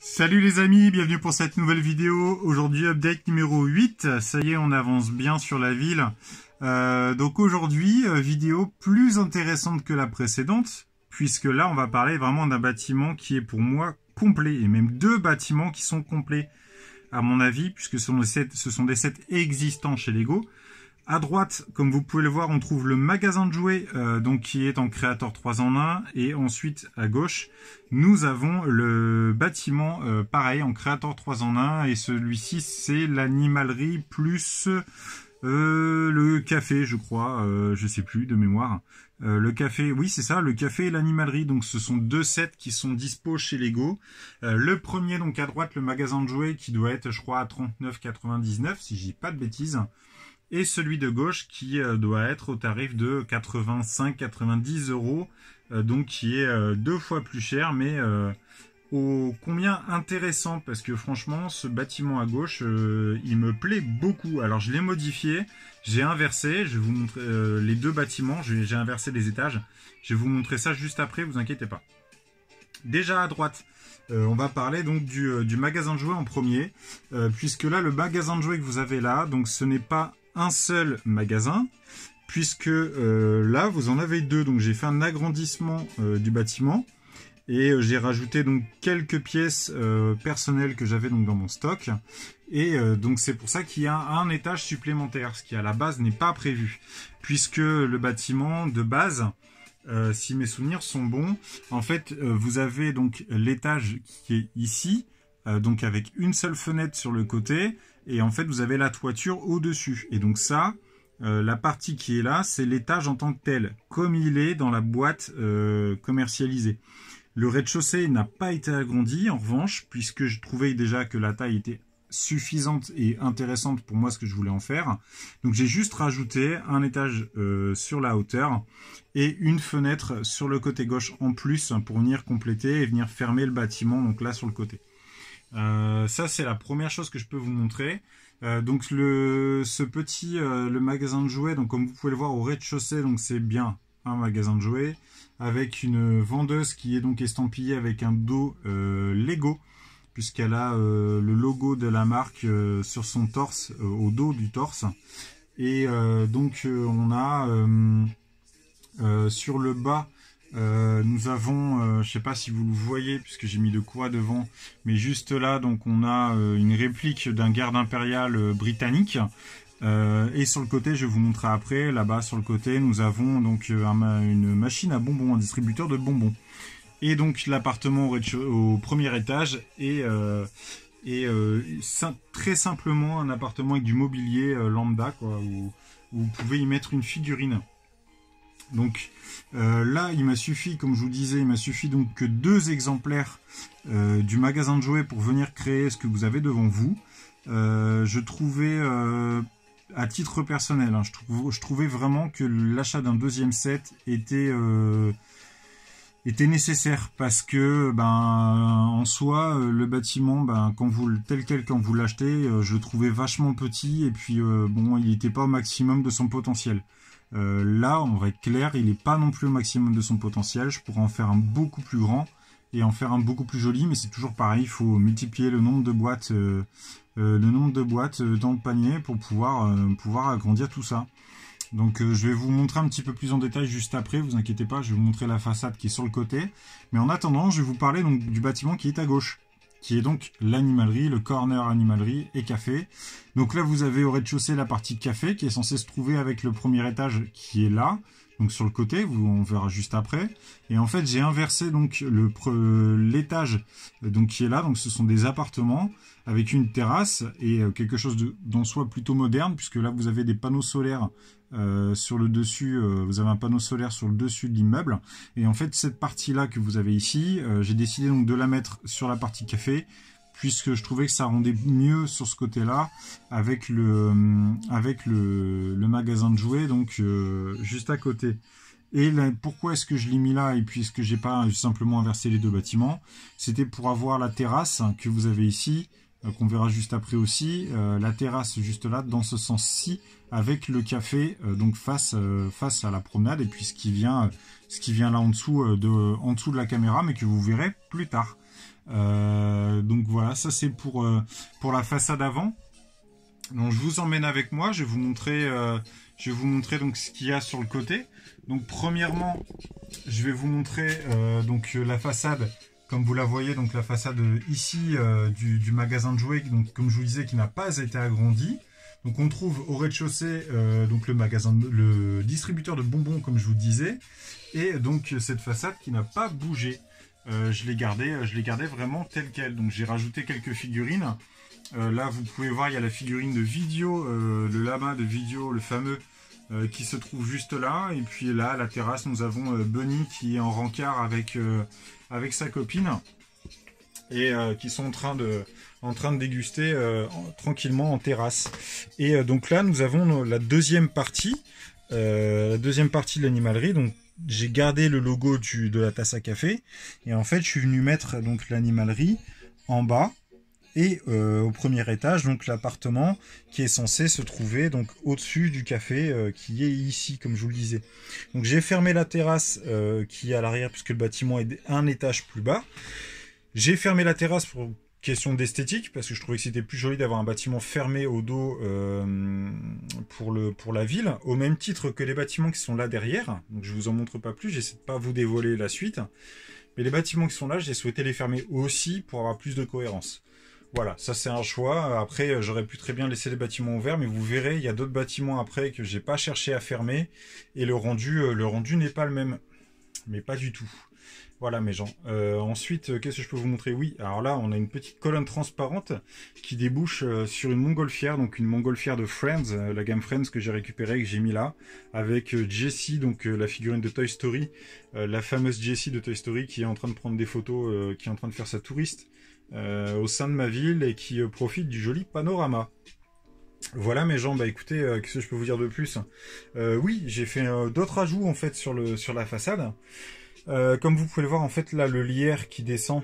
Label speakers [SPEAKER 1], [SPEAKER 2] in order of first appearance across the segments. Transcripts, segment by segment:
[SPEAKER 1] Salut les amis, bienvenue pour cette nouvelle vidéo. Aujourd'hui update numéro 8, ça y est on avance bien sur la ville. Euh, donc aujourd'hui euh, vidéo plus intéressante que la précédente puisque là on va parler vraiment d'un bâtiment qui est pour moi complet et même deux bâtiments qui sont complets à mon avis puisque ce sont des sets, ce sont des sets existants chez Lego. À droite, comme vous pouvez le voir, on trouve le magasin de jouets, euh, donc qui est en créateur 3 en 1. Et ensuite, à gauche, nous avons le bâtiment, euh, pareil, en créateur 3 en 1. Et celui-ci, c'est l'animalerie plus euh, le café, je crois, je sais plus, de mémoire. le café, oui c'est ça, le café et l'animalerie, donc ce sont deux sets qui sont dispo chez Lego. le premier donc à droite, le magasin de jouets qui doit être je crois à 39,99 si j'ai pas de bêtises et celui de gauche qui euh, doit être au tarif de 85-90 euros, euh, donc qui est euh, deux fois plus cher, mais au combien intéressant parce que franchement ce bâtiment à gauche il me plaît beaucoup alors je l'ai modifié j'ai inversé je vais vous montrer les deux bâtiments j'ai inversé les étages je vais vous montrer ça juste après vous inquiétez pas déjà à droite on va parler donc du, du, magasin de jouets en premier puisque là le magasin de jouets que vous avez là donc ce n'est pas un seul magasin, puisque euh, là vous en avez deux. Donc j'ai fait un agrandissement euh, du bâtiment et euh, j'ai rajouté donc quelques pièces personnelles que j'avais donc dans mon stock. Et donc c'est pour ça qu'il y a un étage supplémentaire, ce qui à la base n'est pas prévu, puisque le bâtiment de base si mes souvenirs sont bons, en fait, vous avez donc l'étage qui est ici, donc avec une seule fenêtre sur le côté, et en fait vous avez la toiture au-dessus. Et donc ça, euh, la partie qui est là, c'est l'étage en tant que tel, comme il est dans la boîte euh, commercialisée. Le rez-de-chaussée n'a pas été agrandi, en revanche, puisque je trouvais déjà que la taille était suffisante et intéressante pour moi ce que je voulais en faire. Donc j'ai juste rajouté un étage euh, sur la hauteur et une fenêtre sur le côté gauche en plus pour venir compléter et venir fermer le bâtiment, donc là sur le côté. Euh, ça, c'est la première chose que je peux vous montrer. Euh, donc le, ce petit euh, le magasin de jouets, donc comme vous pouvez le voir au rez-de-chaussée, donc c'est bien un magasin de jouets avec une vendeuse qui est donc estampillée avec un dos Lego puisqu'elle a le logo de la marque sur son torse, au dos du torse. Et donc on a sur le bas euh, nous avons, je euh, je sais pas si vous le voyez puisque j'ai mis de quoi devant, mais juste là, donc on a euh, une réplique d'un garde impérial britannique. et sur le côté, je vous montrerai après, là-bas sur le côté, nous avons donc une machine à bonbons, un distributeur de bonbons. Et donc l'appartement au, premier étage est, très simplement un appartement avec du mobilier lambda, où vous pouvez y mettre une figurine. Donc euh, là, il m'a suffi, comme je vous disais, il m'a suffi donc que deux exemplaires euh, du magasin de jouets pour venir créer ce que vous avez devant vous. Euh, je trouvais, à titre personnel, hein, je, trouvais vraiment que l'achat d'un deuxième set était nécessaire parce que ben en soi le bâtiment ben, quand vous tel quel quand vous l'achetez je le trouvais vachement petit et puis bon il n'était pas au maximum de son potentiel euh, là, on vrai clair, il n'est pas non plus au maximum de son potentiel. Je pourrais en faire un beaucoup plus grand et en faire un beaucoup plus joli, mais c'est toujours pareil, il faut multiplier le nombre de boîtes, euh, euh, le nombre de boîtes dans le panier pour pouvoir, pouvoir agrandir tout ça. Donc je vais vous montrer un petit peu plus en détail juste après, vous inquiétez pas, je vais vous montrer la façade qui est sur le côté. Mais en attendant, je vais vous parler donc, du bâtiment qui est à gauche qui est donc l'animalerie, le corner animalerie et café. Donc là, vous avez au rez-de-chaussée la partie café qui est censée se trouver avec le premier étage qui est là donc sur le côté, vous, on verra juste après. Et en fait, j'ai inversé donc le l'étage euh, donc qui est là, donc ce sont des appartements avec une terrasse et euh, quelque chose d'en soi plutôt moderne puisque là vous avez des panneaux solaires euh, sur le dessus, vous avez un panneau solaire sur le dessus de l'immeuble et en fait cette partie là que vous avez ici, j'ai décidé donc de la mettre sur la partie café puisque je trouvais que ça rendait mieux sur ce côté-là avec le euh, avec le, magasin de jouets donc euh, juste à côté. Et pourquoi est-ce que je l'ai mis là et puisque j'ai pas simplement inversé les deux bâtiments, c'était pour avoir la terrasse que vous avez ici euh, qu'on verra juste après aussi, la terrasse juste là, dans ce sens-ci, avec le café donc face, face à la promenade, et puis ce qui vient, ce qui vient là en dessous, de, en dessous de la caméra, mais que vous verrez plus tard. Euh, donc voilà, ça c'est pour, euh, pour la façade avant. Donc je vous emmène avec moi, je vais vous montrer, euh, je vous montrer donc ce qu'il y a sur le côté. Donc premièrement, je vais vous montrer donc la façade, comme vous la voyez, donc la façade ici du, magasin de jouets, donc comme je vous disais, qui n'a pas été agrandi. Donc on trouve au rez-de-chaussée euh, donc le magasin, le distributeur de bonbons comme je vous disais, et donc cette façade qui n'a pas bougé. Euh, je l'ai gardé, euh, je l'ai vraiment telle quelle. Donc j'ai rajouté quelques figurines. là vous pouvez voir il y a la figurine de Video, le lama de Video, le fameux qui se trouve juste là. Et puis là à la terrasse nous avons Bunny qui est en rancard avec avec sa copine et euh, qui sont en train de, en train de déguster euh, tranquillement en terrasse. Et euh, donc là, nous avons la deuxième partie, la deuxième partie de l'animalerie. Donc j'ai gardé le logo du, de la tasse à café et en fait, je suis venu mettre donc l'animalerie en bas et au premier étage donc l'appartement qui est censé se trouver donc au-dessus du café qui est ici comme je vous le disais. Donc j'ai fermé la terrasse qui est à l'arrière puisque le bâtiment est un étage plus bas. J'ai fermé la terrasse pour question d'esthétique, parce que je trouvais que c'était plus joli d'avoir un bâtiment fermé au dos euh, pour, le, pour la ville, au même titre que les bâtiments qui sont là derrière. Donc je vous en montre pas plus, j'essaie de pas vous dévoiler la suite. Mais les bâtiments qui sont là, j'ai souhaité les fermer aussi pour avoir plus de cohérence. Voilà, ça c'est un choix. Après, j'aurais pu très bien laisser les bâtiments ouverts, mais vous verrez, il y a d'autres bâtiments après que j'ai pas cherché à fermer et le rendu, euh, le rendu n'est pas le même, mais pas du tout. Voilà mes gens. Euh, ensuite, euh, qu'est-ce que je peux vous montrer Oui, alors là, on a une petite colonne transparente qui débouche euh, sur une montgolfière, donc une montgolfière de Friends, la gamme Friends que j'ai récupérée, que j'ai mis là, avec Jessie, donc la figurine de Toy Story, la fameuse Jessie de Toy Story qui est en train de prendre des photos, qui est en train de faire sa touriste au sein de ma ville et qui profite du joli panorama. Voilà mes gens, bah écoutez, qu'est-ce que je peux vous dire de plus Oui, j'ai fait d'autres ajouts en fait sur, le, sur la façade. Euh, comme vous pouvez le voir, en fait, là, le lierre qui descend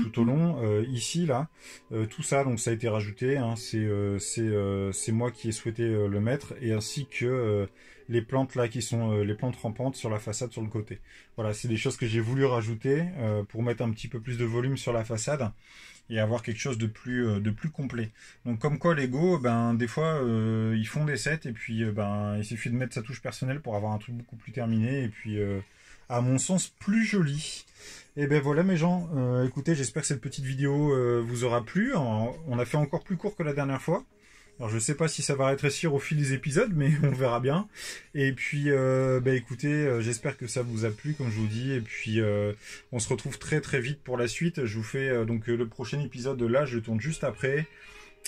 [SPEAKER 1] tout au mhm. long, euh, ici, là, euh, tout ça, donc ça a été rajouté, hein. c'est moi qui ai souhaité le mettre, et ainsi que les plantes là qui sont les plantes rampantes sur la façade sur le côté. Voilà, c'est des choses que j'ai voulu rajouter pour mettre un petit peu plus de volume sur la façade et avoir quelque chose de plus complet. Donc comme quoi Lego, ben des fois ils font des sets et puis ben il suffit de mettre sa touche personnelle pour avoir un truc beaucoup plus terminé et puis à mon sens, plus joli. Et eh ben voilà mes gens, euh, écoutez, j'espère que cette petite vidéo euh, vous aura plu. on a fait encore plus court que la dernière fois. Alors je ne sais pas si ça va rétrécir au fil des épisodes, mais on verra bien. Et puis, bah écoutez, j'espère que ça vous a plu, comme je vous dis. Et puis, on se retrouve très très vite pour la suite. Je vous fais donc le prochain épisode là, je tourne juste après.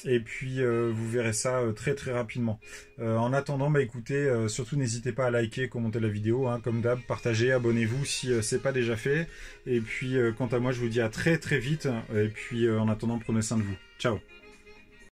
[SPEAKER 1] Et puis euh, vous verrez ça euh, très très rapidement. Euh, en attendant, bah écoutez, surtout n'hésitez pas à liker, commenter la vidéo, hein, comme d'hab, partagez, abonnez-vous si c'est pas déjà fait. Et puis quant à moi, je vous dis à très très vite. Et puis en attendant, prenez soin de vous. Ciao